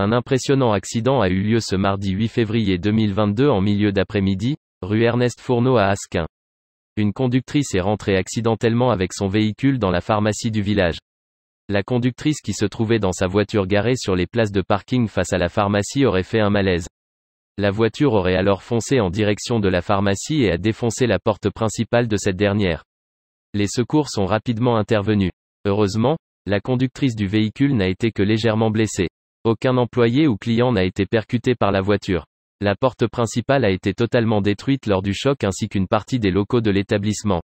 Un impressionnant accident a eu lieu ce mardi 8 février 2022 en milieu d'après-midi, rue Ernest Fourneau à Asquin. Une conductrice est rentrée accidentellement avec son véhicule dans la pharmacie du village. La conductrice qui se trouvait dans sa voiture garée sur les places de parking face à la pharmacie aurait fait un malaise. La voiture aurait alors foncé en direction de la pharmacie et a défoncé la porte principale de cette dernière. Les secours sont rapidement intervenus. Heureusement, la conductrice du véhicule n'a été que légèrement blessée. Aucun employé ou client n'a été percuté par la voiture. La porte principale a été totalement détruite lors du choc ainsi qu'une partie des locaux de l'établissement.